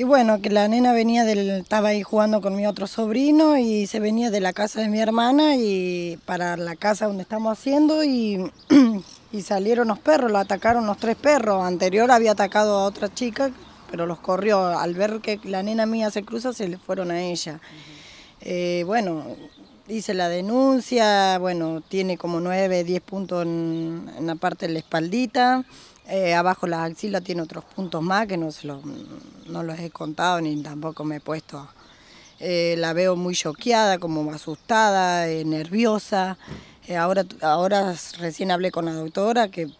Y bueno, que la nena venía del, estaba ahí jugando con mi otro sobrino y se venía de la casa de mi hermana y para la casa donde estamos haciendo y, salieron los perros, lo atacaron los tres perros. Anterior había atacado a otra chica, pero los corrió. Al ver que la nena mía se cruza, se le fueron a ella. Eh, bueno, hice la denuncia, bueno, tiene como nueve, diez puntos en, la parte de la espaldita. Eh, abajo la axila tiene otros puntos más que no se los no los he contado ni tampoco me he puesto eh, la veo muy choqueada, como asustada, eh, nerviosa. Eh, ahora, ahora recién hablé con la doctora que mm,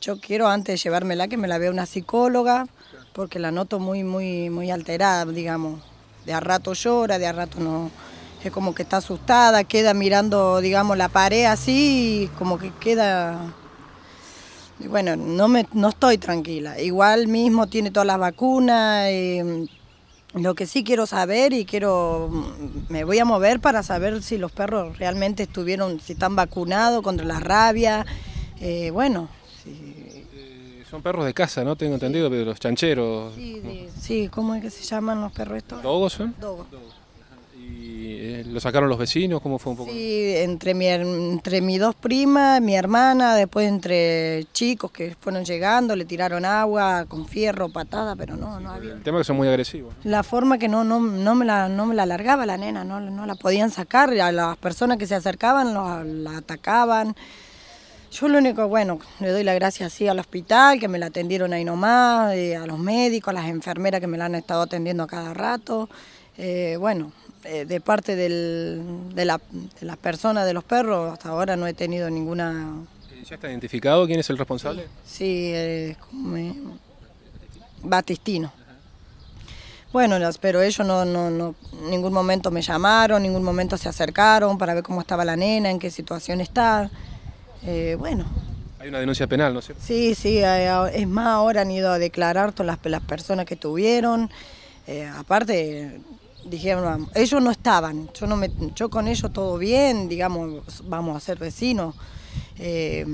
yo quiero antes de llevármela que me la vea una psicóloga, porque la noto muy, muy, muy alterada, digamos. De a rato llora, de a rato no. Es como que está asustada, queda mirando, digamos, la pared así, y como que queda bueno, no, me, no estoy tranquila. Igual mismo tiene todas las vacunas. Eh, lo que sí quiero saber y quiero, me voy a mover para saber si los perros realmente estuvieron, si están vacunados contra la rabia. Eh, bueno, eh, son perros de casa, ¿no? Tengo entendido, pero los chancheros. Sí, ¿cómo? es que se llaman los perros estos? ¿Dogos son? Dogos. Eh, lo sacaron los vecinos? ¿Cómo fue un poco? Sí, entre, entre mis dos primas, mi hermana, después entre chicos que fueron llegando, le tiraron agua con fierro, patada, pero no, no había. El tema que son muy agresivos. La forma que no, no, no, me la, no me la largaba la nena, no, no la podían sacar, a las personas que se acercaban la atacaban. Yo lo único, bueno, le doy la gracia así al hospital, que me la atendieron ahí nomás, eh, a los médicos, a las enfermeras que me la han estado atendiendo a cada rato. Eh, bueno, eh, de parte de, la, las personas, de los perros, hasta ahora no he tenido ninguna... ¿Ya está identificado quién es el responsable? Sí, eh, Batistino. Bueno, pero ellos no, no, no, ningún momento me llamaron, ningún momento se acercaron para ver cómo estaba la nena, en qué situación está. Eh, bueno. Hay una denuncia penal, ¿no es cierto? Sí, sí, es más, ahora han ido a declarar todas las, personas que tuvieron. aparte, dijeron, ellos no estaban, yo, no me, yo con ellos todo bien, digamos, vamos a ser vecinos, eh,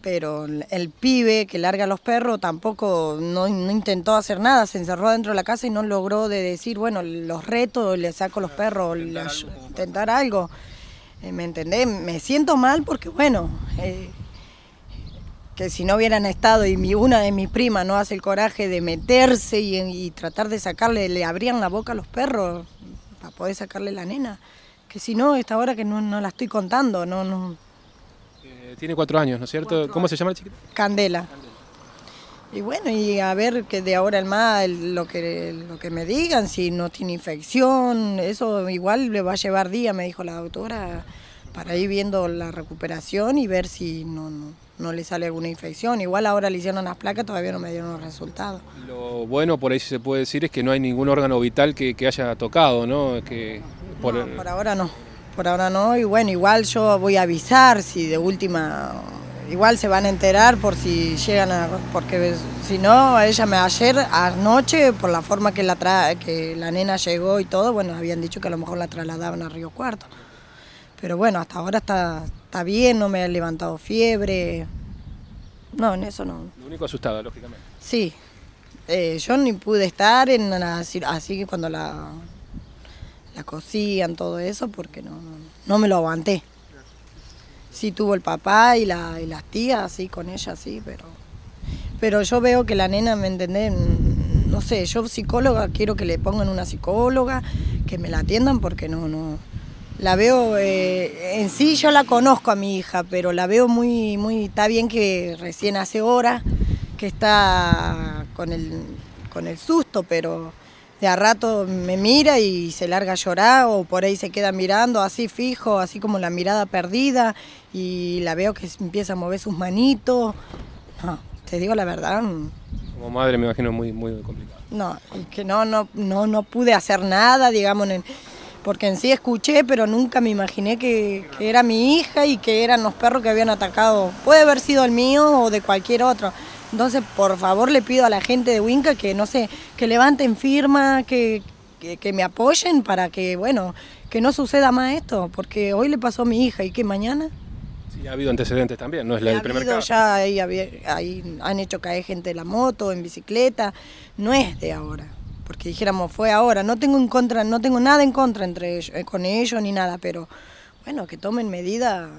pero el pibe que larga los perros tampoco, no, intentó hacer nada, se encerró dentro de la casa y no logró de decir, bueno, los reto, le saco los perros, intentar, algo, eh, ¿Me entendés? Me siento mal porque, bueno... Eh, que si no hubieran estado y mi, una de mis primas no hace el coraje de meterse y, tratar de sacarle, le abrían la boca a los perros para poder sacarle la nena. Que si no, esta hora que no, la estoy contando, no, no. Eh, tiene cuatro años, ¿no es cierto? ¿Cómo se llama la chiquita? Candela. Y bueno, y a ver que de ahora en más lo que, lo que me digan, si no tiene infección, eso igual le va a llevar día, me dijo la doctora, para ir viendo la recuperación y ver si no, no no le sale alguna infección. Igual ahora le hicieron las placas, todavía no me dieron los resultados. Lo bueno, por ahí se puede decir, es que no hay ningún órgano vital que, haya tocado, ¿no? Que, por... No, por ahora no, por ahora no. Y bueno, igual yo voy a avisar si de última... Igual se van a enterar por si llegan a... Porque si no, ella me ayer, anoche, por la forma que la, que la nena llegó y todo, bueno, habían dicho que a lo mejor la trasladaban a Río Cuarto. Pero bueno, hasta ahora está, bien, no me ha levantado fiebre. No, en eso no. Lo único asustado, lógicamente. Sí. Eh, yo ni pude estar en la, así que cuando la, la cocían, todo eso, porque no, no me lo aguanté. Sí tuvo el papá y, la, y las tías, así con ella, sí, pero... Pero yo veo que la nena, ¿me entendés? No sé, yo psicóloga, quiero que le pongan una psicóloga, que me la atiendan porque no, no, la veo, eh, en sí yo la conozco a mi hija, pero la veo muy, muy, está bien que recién hace horas que está con el, con el susto, pero de a rato me mira y se larga a llorar o por ahí se queda mirando así fijo, así como la mirada perdida y la veo que empieza a mover sus manitos. te digo la verdad. Mm. Como madre me imagino muy, muy complicado. No, es que no, no, no, no pude hacer nada, digamos, porque en sí escuché, pero nunca me imaginé que, era mi hija y que eran los perros que habían atacado. Puede haber sido el mío o de cualquier otro. Entonces, por favor, le pido a la gente de Winca que, no sé, que levanten firma, que, que, me apoyen para que, bueno, que no suceda más esto, porque hoy le pasó a mi hija y que mañana... Sí, ha habido antecedentes también, no es la del primer Ya ahí han hecho caer gente la moto, en bicicleta, no es de ahora porque dijéramos fue ahora, no tengo en contra, no tengo nada en contra entre ellos, eh, con ellos ni nada, pero bueno, que tomen medida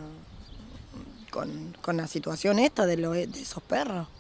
con, la situación esta de, de esos perros.